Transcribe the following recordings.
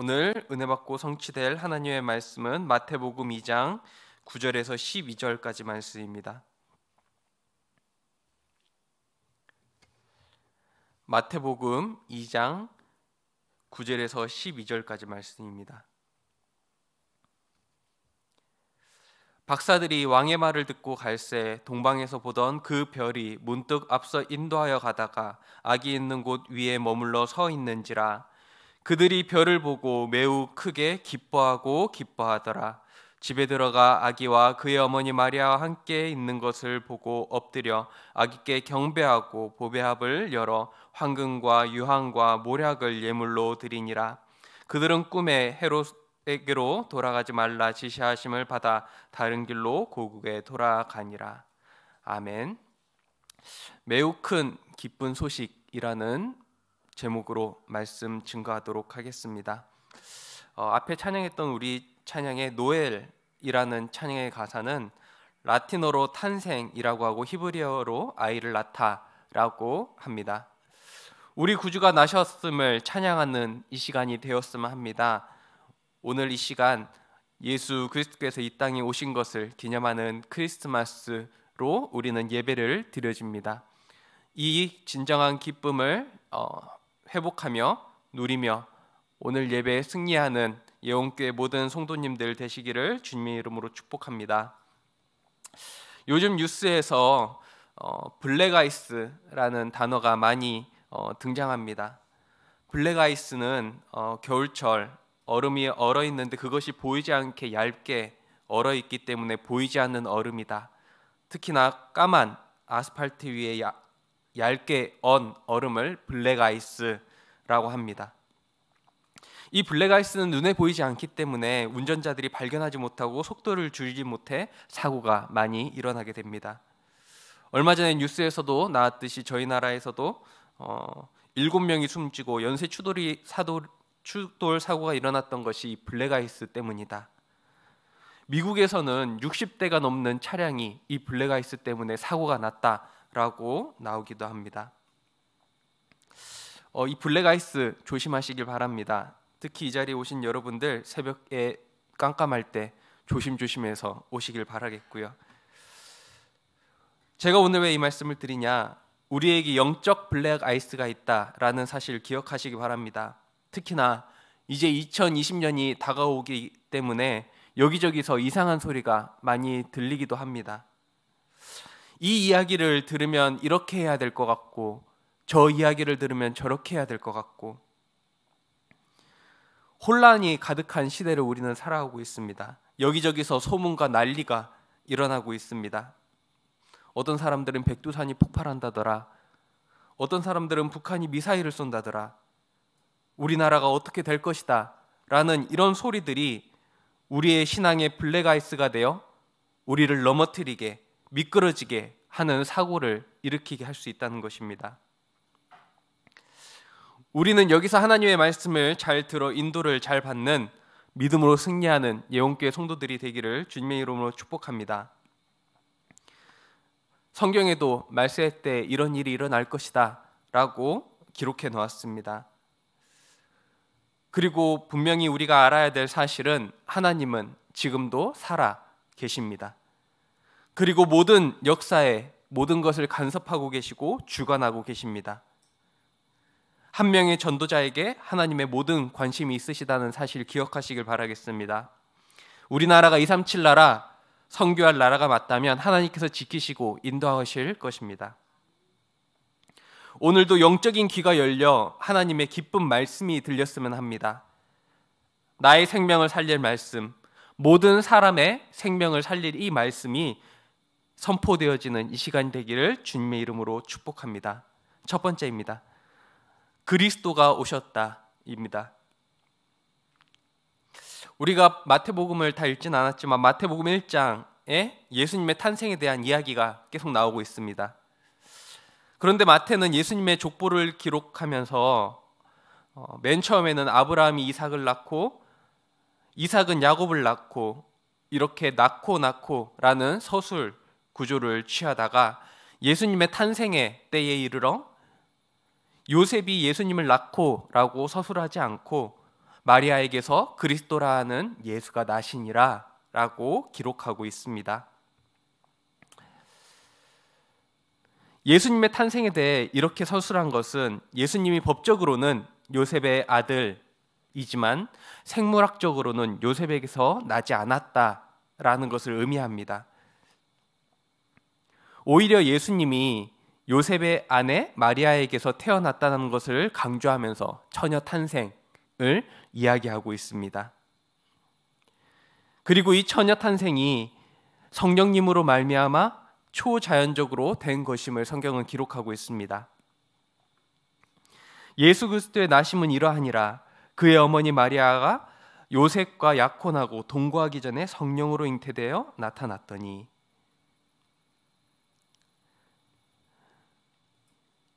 오늘 은혜 받고 성취될 하나님의 말씀은 마태복음 2장 9절에서 12절까지 말씀입니다. 마태복음 2장 9절에서 12절까지 말씀입니다. 박사들이 왕의 말을 듣고 갈새 동방에서 보던 그 별이 문득 앞서 인도하여 가다가 악이 있는 곳 위에 머물러 서 있는지라 그들이 별을 보고 매우 크게 기뻐하고 기뻐하더라. 집에 들어가 아기와 그의 어머니 마리아와 함께 있는 것을 보고 엎드려 아기께 경배하고 보배합을 열어 황금과 유황과 모략을 예물로 드리니라. 그들은 꿈에 헤롯에게로 돌아가지 말라 지시하심을 받아 다른 길로 고국에 돌아가니라. 아멘. 매우 큰 기쁜 소식이라는 제목으로 말씀 증거하도록 하겠습니다. 어, 앞에 찬양했던 우리 찬양의 노엘이라는 찬양의 가사는 라틴어로 탄생이라고 하고 히브리어로 아이를 낳다라고 합니다. 우리 구주가 나셨음을 찬양하는 이 시간이 되었으면 합니다. 오늘 이 시간 예수 그리스도께서 이 땅에 오신 것을 기념하는 크리스마스로 우리는 예배를 드려집니다. 이 진정한 기쁨을 어, 회복하며 누리며 오늘 예배에 승리하는 예원교회 모든 성도님들 되시기를 주님의 이름으로 축복합니다. 요즘 뉴스에서 어, 블랙아이스라는 단어가 많이 어, 등장합니다. 블랙아이스는 어, 겨울철 얼음이 얼어 있는데 그것이 보이지 않게 얇게 얼어 있기 때문에 보이지 않는 얼음이다. 특히나 까만 아스팔트 위에 얇게 언 얼음을 블랙 아이스라고 합니다. 이 블랙 아이스는 눈에 보이지 않기 때문에 운전자들이 발견하지 못하고 속도를 줄이지 못해 사고가 많이 일어나게 됩니다. 얼마 전에 뉴스에서도 나왔듯이 저희 나라에서도 어, 7명이 숨지고 연쇄 추돌이 사도, 추돌 사고가 일어났던 것이 블랙 아이스 때문이다. 미국에서는 60대가 넘는 차량이 이 블랙 아이스 때문에 사고가 났다. 라고 나오기도 합니다. 어, 이 블랙 아이스 조심하시길 바랍니다. 특히 이 자리에 오신 여러분들 새벽에 깜깜할 때 조심조심해서 오시길 바라겠고요. 제가 오늘 왜 이 말씀을 드리냐? 우리에게 영적 블랙 아이스가 있다라는 사실을 기억하시기 바랍니다. 특히나 이제 2020년이 다가오기 때문에 여기저기서 이상한 소리가 많이 들리기도 합니다. 이 이야기를 들으면 이렇게 해야 될 것 같고 저 이야기를 들으면 저렇게 해야 될 것 같고 혼란이 가득한 시대를 우리는 살아가고 있습니다. 여기저기서 소문과 난리가 일어나고 있습니다. 어떤 사람들은 백두산이 폭발한다더라. 어떤 사람들은 북한이 미사일을 쏜다더라. 우리나라가 어떻게 될 것이다. 라는 이런 소리들이 우리의 신앙의 블랙아이스가 되어 우리를 넘어뜨리게 미끄러지게 하는 사고를 일으키게 할 수 있다는 것입니다. 우리는 여기서 하나님의 말씀을 잘 들어 인도를 잘 받는 믿음으로 승리하는 예원교회 성도들이 되기를 주님의 이름으로 축복합니다. 성경에도 말세때 이런 일이 일어날 것이다 라고 기록해 놓았습니다. 그리고 분명히 우리가 알아야 될 사실은 하나님은 지금도 살아 계십니다. 그리고 모든 역사에 모든 것을 간섭하고 계시고 주관하고 계십니다. 한 명의 전도자에게 하나님의 모든 관심이 있으시다는 사실 기억하시길 바라겠습니다. 우리나라가 237 나라 선교할 나라가 맞다면 하나님께서 지키시고 인도하실 것입니다. 오늘도 영적인 귀가 열려 하나님의 기쁜 말씀이 들렸으면 합니다. 나의 생명을 살릴 말씀, 모든 사람의 생명을 살릴 이 말씀이 선포되어지는 이 시간이 되기를 주님의 이름으로 축복합니다. 첫 번째입니다. 그리스도가 오셨다입니다. 우리가 마태복음을 다 읽진 않았지만 마태복음 1장에 예수님의 탄생에 대한 이야기가 계속 나오고 있습니다. 그런데 마태는 예수님의 족보를 기록하면서 어, 맨 처음에는 아브라함이 이삭을 낳고 이삭은 야곱을 낳고 이렇게 낳고 낳고라는 서술 구조를 취하다가 예수님의 탄생의 때에 이르러 요셉이 예수님을 낳고라고 서술하지 않고 마리아에게서 그리스도라 는 예수가 나시니라라고 기록하고 있습니다. 예수님의 탄생에 대해 이렇게 서술한 것은 예수님이 법적으로는 요셉의 아들이지만 생물학적으로는 요셉에게서 나지 않았다라는 것을 의미합니다. 오히려 예수님이 요셉의 아내 마리아에게서 태어났다는 것을 강조하면서 처녀 탄생을 이야기하고 있습니다. 그리고 이 처녀 탄생이 성령님으로 말미암아 초자연적으로 된 것임을 성경은 기록하고 있습니다. 예수 그리스도의 나심은 이러하니라 그의 어머니 마리아가 요셉과 약혼하고 동거하기 전에 성령으로 잉태되어 나타났더니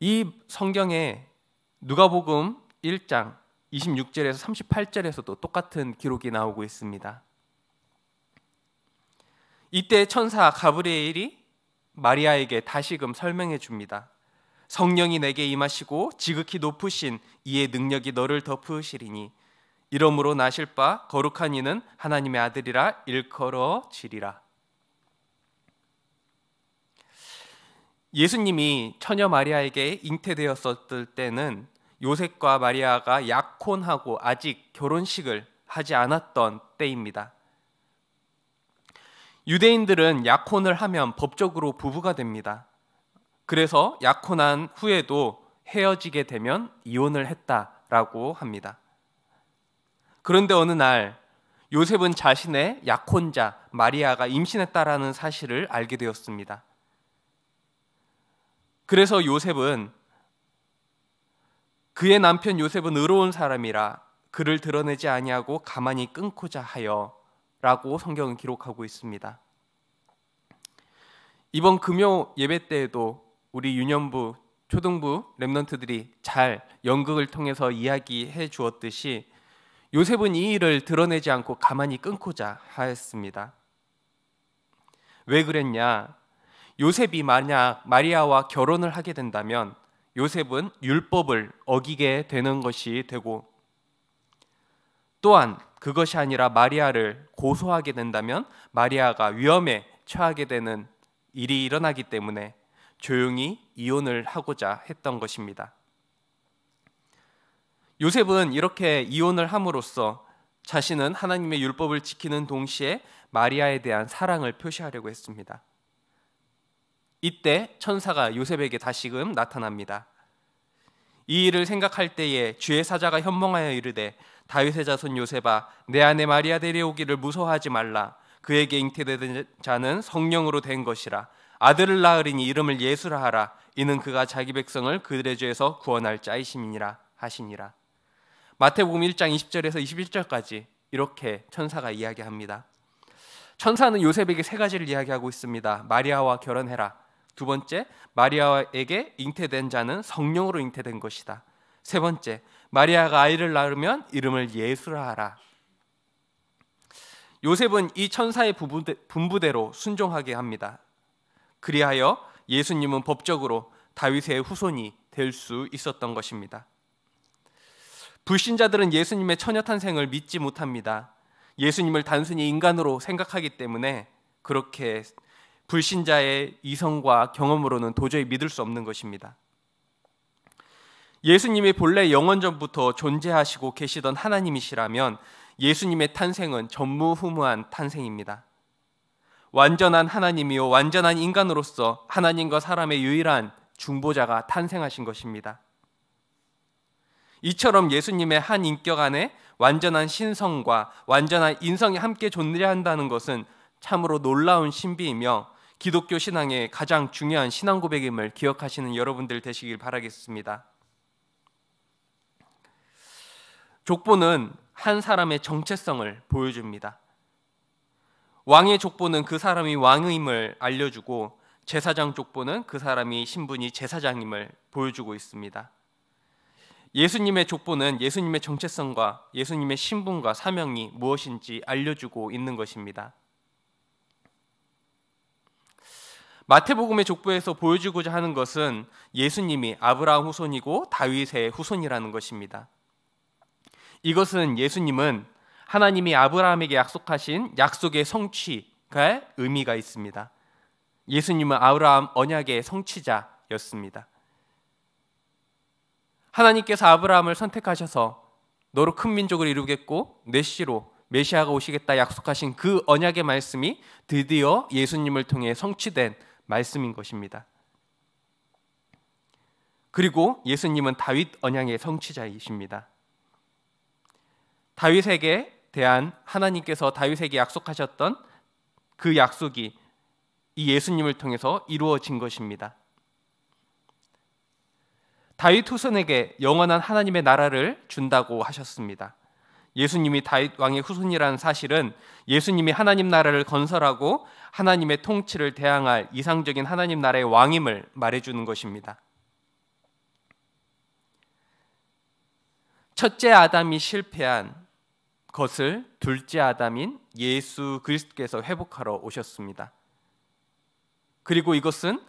이 성경에 누가복음 1장 26절에서 38절에서도 똑같은 기록이 나오고 있습니다. 이때 천사 가브리엘이 마리아에게 다시금 설명해 줍니다. 성령이 내게 임하시고 지극히 높으신 이의 능력이 너를 덮으시리니 이러므로 나실 바 거룩한 이는 하나님의 아들이라 일컬어지리라. 예수님이 처녀 마리아에게 잉태되었었을 때는 요셉과 마리아가 약혼하고 아직 결혼식을 하지 않았던 때입니다. 유대인들은 약혼을 하면 법적으로 부부가 됩니다. 그래서 약혼한 후에도 헤어지게 되면 이혼을 했다라고 합니다. 그런데 어느 날 요셉은 자신의 약혼자 마리아가 임신했다라는 사실을 알게 되었습니다. 그래서 요셉은 그의 남편 요셉은 의로운 사람이라 그를 드러내지 아니하고 가만히 끊고자 하여라고 성경은 기록하고 있습니다. 이번 금요 예배 때에도 우리 유년부 초등부 랩넌트들이 잘 연극을 통해서 이야기해 주었듯이 요셉은 이 일을 드러내지 않고 가만히 끊고자 하였습니다. 왜 그랬냐? 요셉이 만약 마리아와 결혼을 하게 된다면 요셉은 율법을 어기게 되는 것이 되고 또한 그것이 아니라 마리아를 고소하게 된다면 마리아가 위험에 처하게 되는 일이 일어나기 때문에 조용히 이혼을 하고자 했던 것입니다. 요셉은 이렇게 이혼을 함으로써 자신은 하나님의 율법을 지키는 동시에 마리아에 대한 사랑을 표시하려고 했습니다. 이때 천사가 요셉에게 다시금 나타납니다. 이 일을 생각할 때에 주의 사자가 현몽하여 이르되 다윗의 자손 요셉아 내 아내 마리아 데려오기를 무서워하지 말라 그에게 잉태되 자는 성령으로 된 것이라 아들을 낳으리니 이름을 예수라 하라 이는 그가 자기 백성을 그들의 죄에서 구원할 자이심이니라 하시니라 마태복음 1장 20절에서 21절까지 이렇게 천사가 이야기합니다 천사는 요셉에게 세 가지를 이야기하고 있습니다 마리아와 결혼해라 두 번째, 마리아에게 잉태된 자는 성령으로 잉태된 것이다. 세 번째, 마리아가 아이를 낳으면 이름을 예수라 하라. 요셉은 이 천사의 분부대로 순종하게 합니다. 그리하여 예수님은 법적으로 다윗의 후손이 될 수 있었던 것입니다. 불신자들은 예수님의 처녀 탄생을 믿지 못합니다. 예수님을 단순히 인간으로 생각하기 때문에 그렇게 불신자의 이성과 경험으로는 도저히 믿을 수 없는 것입니다. 예수님이 본래 영원전부터 존재하시고 계시던 하나님이시라면 예수님의 탄생은 전무후무한 탄생입니다. 완전한 하나님이요 완전한 인간으로서 하나님과 사람의 유일한 중보자가 탄생하신 것입니다. 이처럼 예수님의 한 인격 안에 완전한 신성과 완전한 인성이 함께 존재한다는 것은 참으로 놀라운 신비이며 기독교 신앙의 가장 중요한 신앙 고백임을 기억하시는 여러분들 되시길 바라겠습니다. 족보는 한 사람의 정체성을 보여줍니다. 왕의 족보는 그 사람이 왕임을 알려주고 제사장 족보는 그 사람이 신분이 제사장임을 보여주고 있습니다. 예수님의 족보는 예수님의 정체성과 예수님의 신분과 사명이 무엇인지 알려주고 있는 것입니다. 마태복음의 족보에서 보여주고자 하는 것은 예수님이 아브라함 후손이고 다윗의 후손이라는 것입니다. 이것은 예수님은 하나님이 아브라함에게 약속하신 약속의 성취가 의미가 있습니다. 예수님은 아브라함 언약의 성취자였습니다. 하나님께서 아브라함을 선택하셔서 너로 큰 민족을 이루겠고 내시로 메시아가 오시겠다 약속하신 그 언약의 말씀이 드디어 예수님을 통해 성취된 말씀인 것입니다. 그리고 예수님은 다윗 언양의 성취자이십니다. 다윗에게 대한 하나님께서 다윗에게 약속하셨던 그 약속이 이 예수님을 통해서 이루어진 것입니다. 다윗 후손에게 영원한 하나님의 나라를 준다고 하셨습니다. 예수님이 다윗 왕의 후손이라는 사실은 예수님이 하나님 나라를 건설하고 하나님의 통치를 대항할 이상적인 하나님 나라의 왕임을 말해주는 것입니다. 첫째 아담이 실패한 것을 둘째 아담인 예수 그리스도께서 회복하러 오셨습니다. 그리고 이것은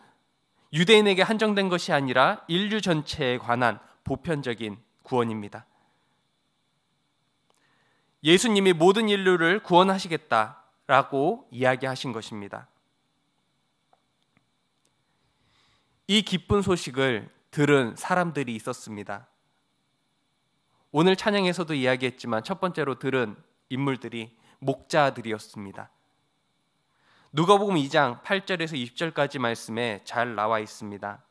유대인에게 한정된 것이 아니라 인류 전체에 관한 보편적인 구원입니다. 예수님이 모든 인류를 구원하시겠다 라고 이야기하신 것입니다. 이 기쁜 소식을 들은 사람들이 있었습니다. 오늘 찬양에서도 이야기했지만 첫 번째로 들은 인물들이 목자들이었습니다. 누가복음 2장 8절에서 20절까지 말씀에 잘 나와 있습니다.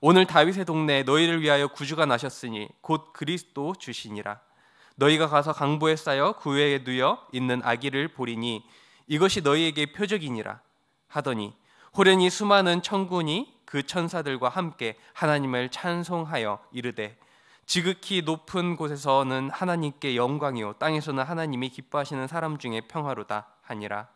오늘 다윗의 동네에 너희를 위하여 구주가 나셨으니 곧 그리스도 주시니라. 너희가 가서 강보에 쌓여 구에 그 누여 있는 아기를 보리니 이것이 너희에게 표적이니라 하더니 호련히 수많은 천군이 그 천사들과 함께 하나님을 찬송하여 이르되 지극히 높은 곳에서는 하나님께 영광이요 땅에서는 하나님이 기뻐하시는 사람 중에 평화로다 하니라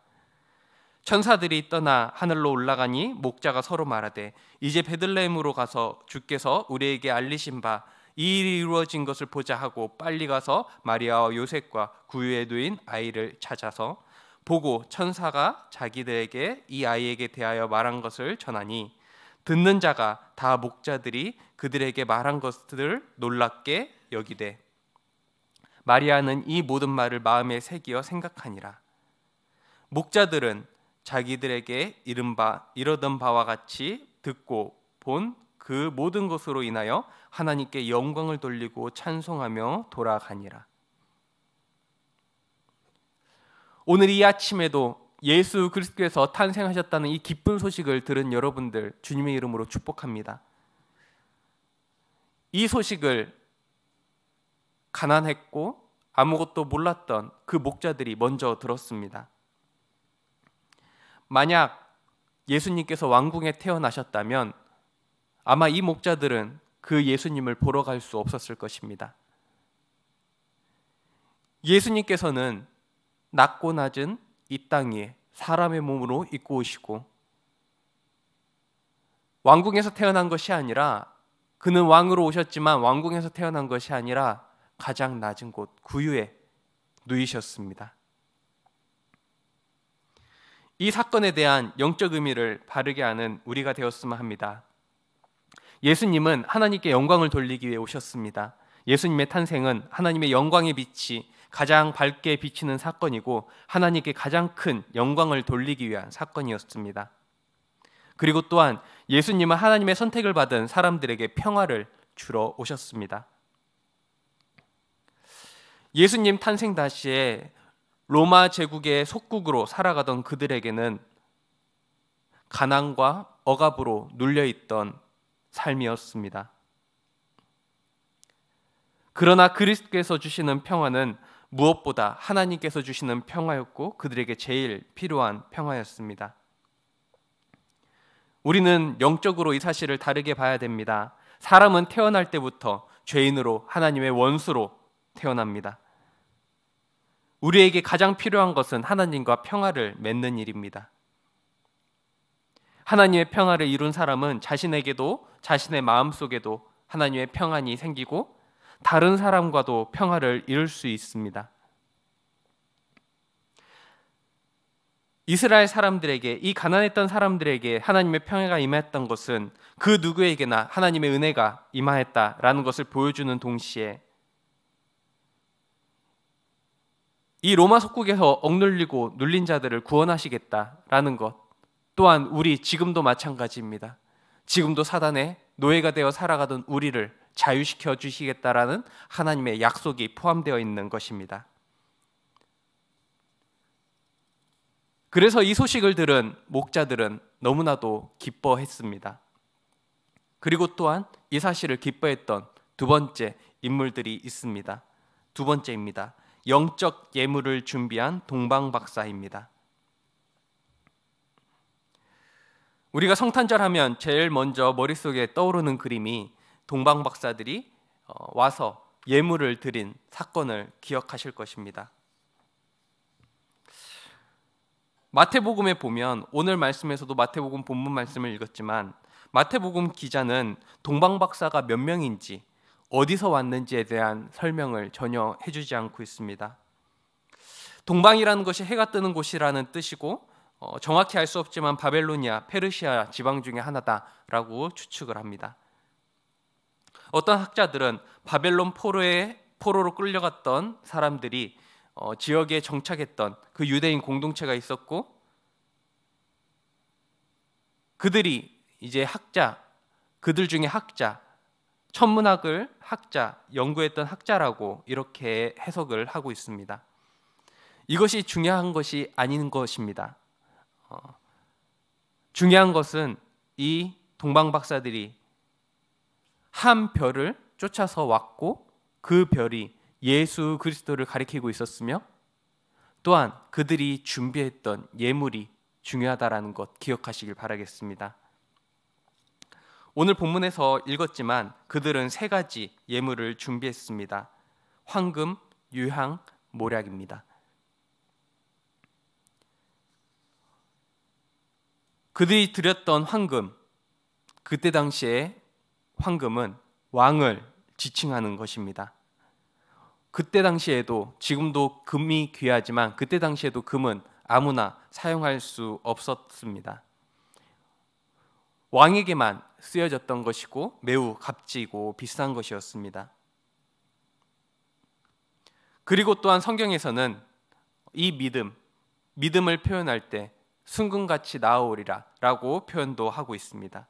천사들이 떠나 하늘로 올라가니 목자가 서로 말하되 이제 베들레헴으로 가서 주께서 우리에게 알리신 바이 일이 이루어진 것을 보자 하고 빨리 가서 마리아와 요셉과 구유에 누인 아이를 찾아서 보고 천사가 자기들에게 이 아이에게 대하여 말한 것을 전하니 듣는 자가 다 목자들이 그들에게 말한 것들을 놀랍게 여기되 마리아는 이 모든 말을 마음에 새기어 생각하니라 목자들은 자기들에게 이른바 이러던 바와 같이 듣고 본그 모든 것으로 인하여 하나님께 영광을 돌리고 찬송하며 돌아가니라. 오늘 이 아침에도 예수 그리스도께서 탄생하셨다는 이 기쁜 소식을 들은 여러분들 주님의 이름으로 축복합니다. 이 소식을 가난했고 아무것도 몰랐던 그 목자들이 먼저 들었습니다. 만약 예수님께서 왕궁에 태어나셨다면 아마 이 목자들은 그 예수님을 보러 갈 수 없었을 것입니다. 예수님께서는 낮고 낮은 이 땅에 사람의 몸으로 입고 오시고 왕궁에서 태어난 것이 아니라 그는 왕으로 오셨지만 왕궁에서 태어난 것이 아니라 가장 낮은 곳 구유에 누이셨습니다. 이 사건에 대한 영적 의미를 바르게 아는 우리가 되었으면 합니다. 예수님은 하나님께 영광을 돌리기 위해 오셨습니다. 예수님의 탄생은 하나님의 영광의 빛이 가장 밝게 비치는 사건이고 하나님께 가장 큰 영광을 돌리기 위한 사건이었습니다. 그리고 또한 예수님은 하나님의 선택을 받은 사람들에게 평화를 주러 오셨습니다. 예수님 탄생 당시에 로마 제국의 속국으로 살아가던 그들에게는 가난과 억압으로 눌려 있던 삶이었습니다. 그러나 그리스도께서 주시는 평화는 무엇보다 하나님께서 주시는 평화였고 그들에게 제일 필요한 평화였습니다. 우리는 영적으로 이 사실을 다르게 봐야 됩니다. 사람은 태어날 때부터 죄인으로 하나님의 원수로 태어납니다. 우리에게 가장 필요한 것은 하나님과 평화를 맺는 일입니다. 하나님의 평화를 이룬 사람은 자신에게도 자신의 마음속에도 하나님의 평안이 생기고 다른 사람과도 평화를 이룰 수 있습니다. 이스라엘 사람들에게 이 가난했던 사람들에게 하나님의 평화가 임했던 것은 그 누구에게나 하나님의 은혜가 임하였다라는 것을 보여주는 동시에 이 로마 속국에서 억눌리고 눌린 자들을 구원하시겠다라는 것 또한 우리 지금도 마찬가지입니다. 지금도 사단의 노예가 되어 살아가던 우리를 자유시켜 주시겠다라는 하나님의 약속이 포함되어 있는 것입니다. 그래서 이 소식을 들은 목자들은 너무나도 기뻐했습니다. 그리고 또한 이 사실을 기뻐했던 두 번째 인물들이 있습니다. 두 번째입니다. 영적 예물을 준비한 동방박사입니다. 우리가 성탄절 하면 제일 먼저 머릿속에 떠오르는 그림이 동방 박사들이 어, 와서 예물을 드린 사건을 기억하실 것입니다. 마태복음에 보면 오늘 말씀에서도 마태복음 본문 말씀을 읽었지만 마태복음 기자는 동방 박사가 몇 명인지 어디서 왔는지에 대한 설명을 전혀 해주지 않고 있습니다. 동방이라는 것이 해가 뜨는 곳이라는 뜻이고 어, 정확히 알 수 없지만 바벨로니아, 페르시아 지방 중의 하나다라고 추측을 합니다. 어떤 학자들은 바벨론 포로에 포로로 끌려갔던 사람들이 어, 지역에 정착했던 그 유대인 공동체가 있었고 그들이 이제 학자 그들 중에 학자 천문학을 학자 연구했던 학자라고 이렇게 해석을 하고 있습니다. 이것이 중요한 것이 아닌 것입니다. 어, 중요한 것은 이 동방 박사들이 한 별을 쫓아서 왔고 그 별이 예수 그리스도를 가리키고 있었으며 또한 그들이 준비했던 예물이 중요하다라는 것 기억하시길 바라겠습니다. 오늘 본문에서 읽었지만 그들은 세 가지 예물을 준비했습니다. 황금, 유향, 모략입니다. 그들이 드렸던 황금, 그때 당시에 황금은 왕을 지칭하는 것입니다. 그때 당시에도 지금도 금이 귀하지만 그때 당시에도 금은 아무나 사용할 수 없었습니다. 왕에게만 쓰여졌던 것이고 매우 값지고 비싼 것이었습니다. 그리고 또한 성경에서는 이 믿음, 믿음을 표현할 때 순금같이 나오리라라고 표현도 하고 있습니다.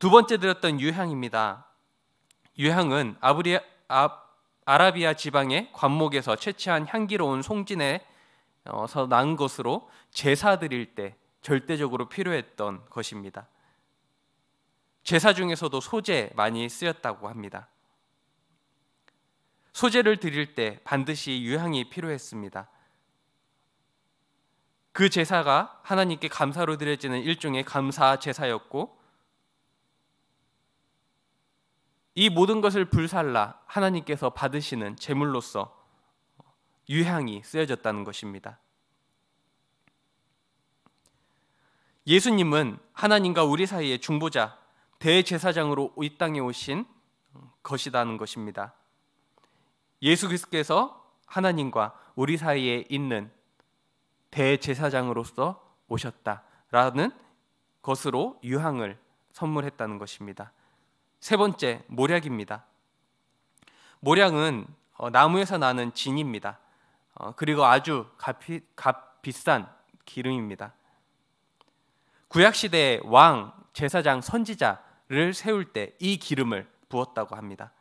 두 번째 들었던 유향입니다. 유향은 아브리, 아, 아라비아 지방의 관목에서 채취한 향기로운 송진에서 어, 난 것으로 제사 드릴 때 절대적으로 필요했던 것입니다. 제사 중에서도 소재 많이 쓰였다고 합니다. 소재를 드릴 때 반드시 유향이 필요했습니다. 그 제사가 하나님께 감사로 드려지는 일종의 감사 제사였고 이 모든 것을 불살라 하나님께서 받으시는 제물로서 유향이 쓰여졌다는 것입니다. 예수님은 하나님과 우리 사이의 중보자, 대제사장으로 이 땅에 오신 것이라는 것입니다. 예수 그리스께서 하나님과 우리 사이에 있는 대제사장으로서 오셨다라는 것으로 유황을 선물했다는 것입니다. 세 번째 모략입니다. 모략은 어, 나무에서 나는 진입니다. 어, 그리고 아주 값이, 값비싼 기름입니다. 구약 시대 왕, 제사장, 선지자를 세울 때 이 기름을 부었다고 합니다.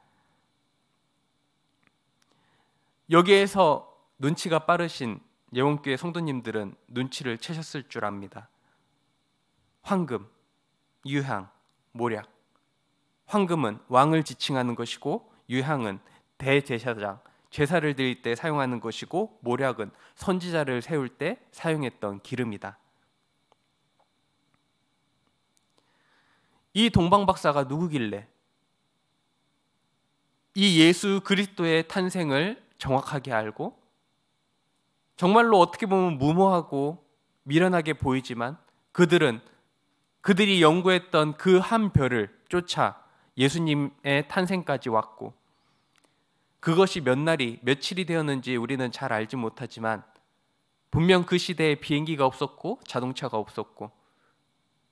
여기에서 눈치가 빠르신 예원교회 성도님들은 눈치를 채셨을 줄 압니다. 황금, 유향, 모략. 황금은 왕을 지칭하는 것이고 유향은 대제사장, 제사를 드릴 때 사용하는 것이고 모략은 선지자를 세울 때 사용했던 기름이다. 이 동방 박사가 누구길래 이 예수 그리스도의 탄생을 정확하게 알고 정말로 어떻게 보면 무모하고 미련하게 보이지만 그들은 그들이 연구했던 그 한 별을 쫓아 예수님의 탄생까지 왔고 그것이 몇 날이 며칠이 되었는지 우리는 잘 알지 못하지만 분명 그 시대에 비행기가 없었고 자동차가 없었고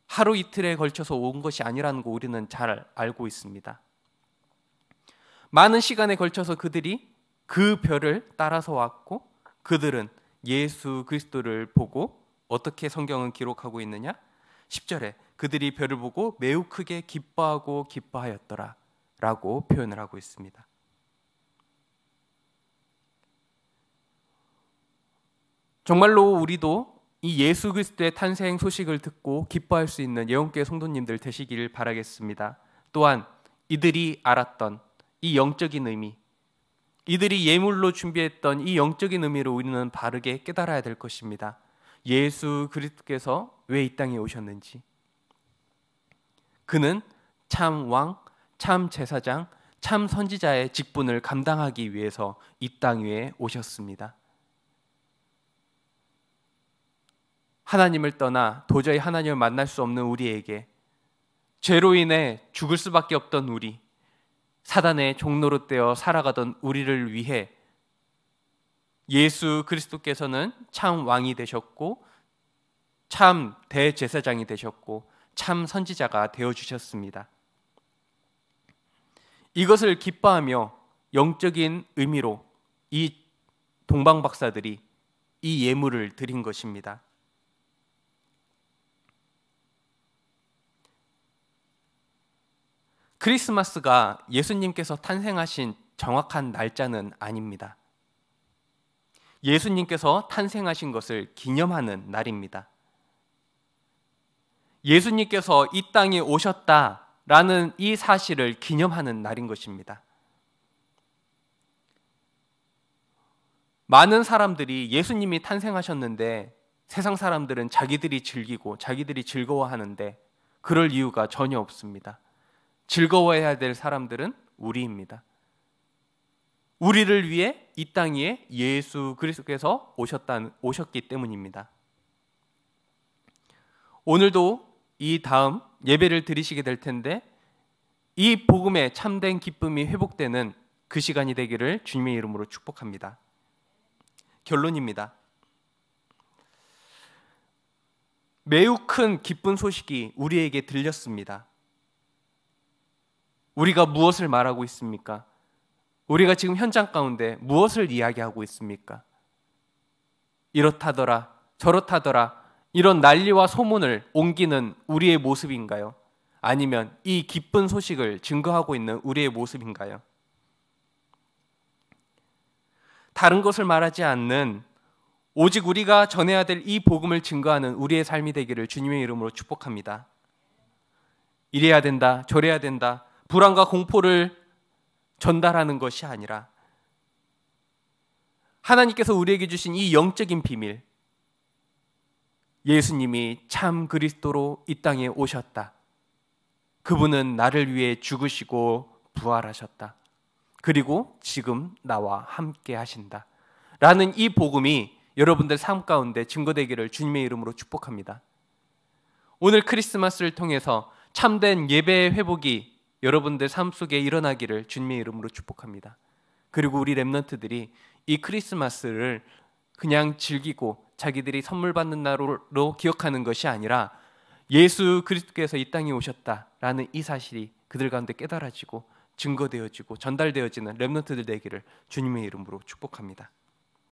하루 이틀에 걸쳐서 온 것이 아니라는 거 우리는 잘 알고 있습니다. 많은 시간에 걸쳐서 그들이 그 별을 따라서 왔고 그들은 예수 그리스도를 보고 어떻게 성경은 기록하고 있느냐? 10절에 그들이 별을 보고 매우 크게 기뻐하고 기뻐하였더라 라고 표현을 하고 있습니다. 정말로 우리도 이 예수 그리스도의 탄생 소식을 듣고 기뻐할 수 있는 예언교 성도님들 되시기를 바라겠습니다. 또한 이들이 알았던 이 영적인 의미, 이들이 예물로 준비했던 이 영적인 의미로 우리는 바르게 깨달아야 될 것입니다. 예수 그리스도께서 왜 이 땅에 오셨는지. 그는 참 왕, 참 제사장, 참 선지자의 직분을 감당하기 위해서 이 땅 위에 오셨습니다. 하나님을 떠나 도저히 하나님을 만날 수 없는 우리에게 죄로 인해 죽을 수밖에 없던 우리 사단의 종로로 떼어 살아가던 우리를 위해 예수 그리스도께서는 참 왕이 되셨고 참 대제사장이 되셨고 참 선지자가 되어 주셨습니다. 이것을 기뻐하며 영적인 의미로 이 동방 박사들이 이 예물을 드린 것입니다. 크리스마스가 예수님께서 탄생하신 정확한 날짜는 아닙니다. 예수님께서 탄생하신 것을 기념하는 날입니다. 예수님께서 이 땅에 오셨다라는 이 사실을 기념하는 날인 것입니다. 많은 사람들이 예수님이 탄생하셨는데 세상 사람들은 자기들이 즐기고 자기들이 즐거워하는데 그럴 이유가 전혀 없습니다. 즐거워해야 될 사람들은 우리입니다. 우리를 위해 이 땅에 예수 그리스도께서 오셨다 오셨기 때문입니다. 오늘도 이 다음 예배를 드리시게 될 텐데 이 복음의 참된 기쁨이 회복되는 그 시간이 되기를 주님의 이름으로 축복합니다. 결론입니다. 매우 큰 기쁜 소식이 우리에게 들렸습니다. 우리가 무엇을 말하고 있습니까? 우리가 지금 현장 가운데 무엇을 이야기하고 있습니까? 이렇다더라, 저렇다더라, 이런 난리와 소문을 옮기는 우리의 모습인가요? 아니면 이 기쁜 소식을 증거하고 있는 우리의 모습인가요? 다른 것을 말하지 않는 오직 우리가 전해야 될 이 복음을 증거하는 우리의 삶이 되기를 주님의 이름으로 축복합니다. 이래야 된다, 저래야 된다, 불안과 공포를 전달하는 것이 아니라 하나님께서 우리에게 주신 이 영적인 비밀, 예수님이 참 그리스도로 이 땅에 오셨다. 그분은 나를 위해 죽으시고 부활하셨다. 그리고 지금 나와 함께 하신다. 라는 이 복음이 여러분들 삶 가운데 증거되기를 주님의 이름으로 축복합니다. 오늘 크리스마스를 통해서 참된 예배의 회복이 여러분들 삶 속에 일어나기를 주님의 이름으로 축복합니다. 그리고 우리 랩런트들이 이 크리스마스를 그냥 즐기고 자기들이 선물 받는 날로 기억하는 것이 아니라 예수 그리스도께서 이 땅에 오셨다라는 이 사실이 그들 가운데 깨달아지고 증거되어지고 전달되어지는 랩런트들 되기를 주님의 이름으로 축복합니다.